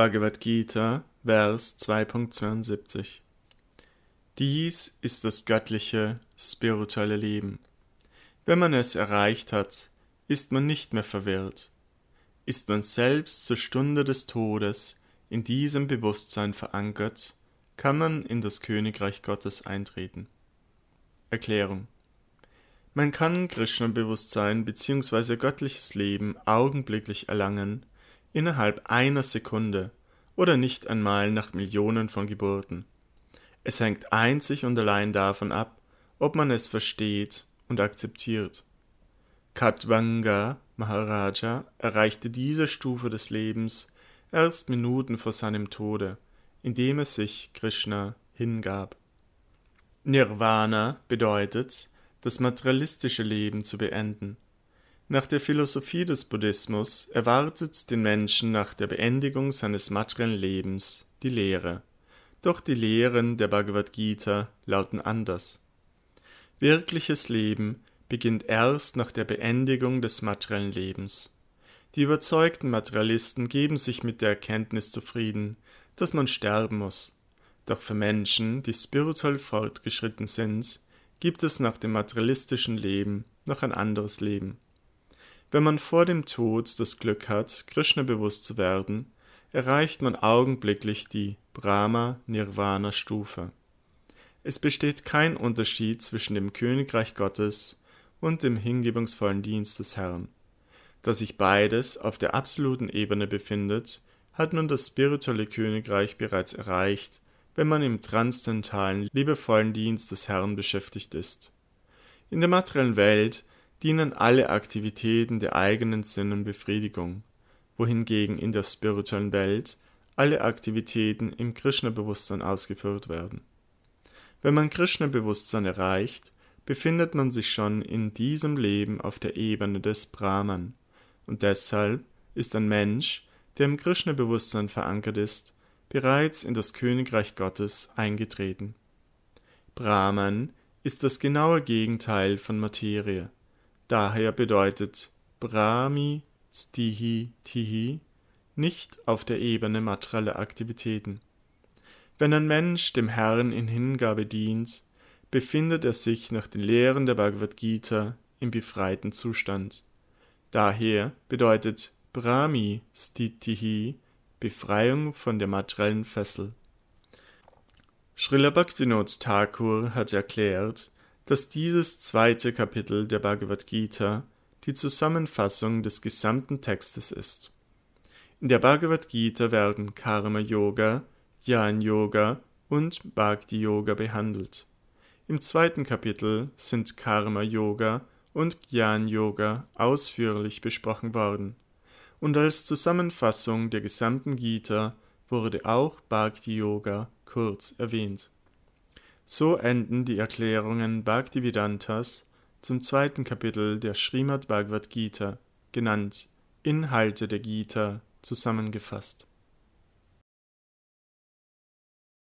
Bhagavad Gita, Vers 2.72. Dies ist das göttliche, spirituelle Leben. Wenn man es erreicht hat, ist man nicht mehr verwirrt, ist man selbst zur Stunde des Todes in diesem Bewusstsein verankert, kann man in das Königreich Gottes eintreten. Erklärung Man kann Krishna-Bewusstsein bzw. göttliches Leben augenblicklich erlangen, innerhalb einer Sekunde oder nicht einmal nach Millionen von Geburten. Es hängt einzig und allein davon ab, ob man es versteht und akzeptiert. Katwanga Maharaja erreichte diese Stufe des Lebens erst Minuten vor seinem Tode, indem er sich Krishna hingab. Nirvana bedeutet, das materialistische Leben zu beenden – nach der Philosophie des Buddhismus erwartet den Menschen nach der Beendigung seines materiellen Lebens die Lehre. Doch die Lehren der Bhagavad Gita lauten anders. Wirkliches Leben beginnt erst nach der Beendigung des materiellen Lebens. Die überzeugten Materialisten geben sich mit der Erkenntnis zufrieden, dass man sterben muss. Doch für Menschen, die spirituell fortgeschritten sind, gibt es nach dem materialistischen Leben noch ein anderes Leben. Wenn man vor dem Tod das Glück hat, Krishna bewusst zu werden, erreicht man augenblicklich die Brahma-Nirvana-Stufe. Es besteht kein Unterschied zwischen dem Königreich Gottes und dem hingebungsvollen Dienst des Herrn. Da sich beides auf der absoluten Ebene befindet, hat man das spirituelle Königreich bereits erreicht, wenn man im transzendentalen, liebevollen Dienst des Herrn beschäftigt ist. In der materiellen Welt dienen alle Aktivitäten der eigenen Sinnenbefriedigung, wohingegen in der spirituellen Welt alle Aktivitäten im Krishna-Bewusstsein ausgeführt werden. Wenn man Krishna-Bewusstsein erreicht, befindet man sich schon in diesem Leben auf der Ebene des Brahman, und deshalb ist ein Mensch, der im Krishna-Bewusstsein verankert ist, bereits in das Königreich Gottes eingetreten. Brahman ist das genaue Gegenteil von Materie. Daher bedeutet Brahmi Stihi Tihi nicht auf der Ebene materieller Aktivitäten. Wenn ein Mensch dem Herrn in Hingabe dient, befindet er sich nach den Lehren der Bhagavad Gita im befreiten Zustand. Daher bedeutet Brahmi Stitihi Befreiung von der materiellen Fessel. Srila Bhaktinot Thakur hat erklärt, dass dieses zweite Kapitel der Bhagavad Gita die Zusammenfassung des gesamten Textes ist. In der Bhagavad Gita werden Karma Yoga, Jnana Yoga und Bhakti Yoga behandelt. Im zweiten Kapitel sind Karma Yoga und Jnana Yoga ausführlich besprochen worden. Und als Zusammenfassung der gesamten Gita wurde auch Bhakti Yoga kurz erwähnt. So enden die Erklärungen Bhaktivedantas zum zweiten Kapitel der Srimad Bhagavad Gita, genannt Inhalte der Gita, zusammengefasst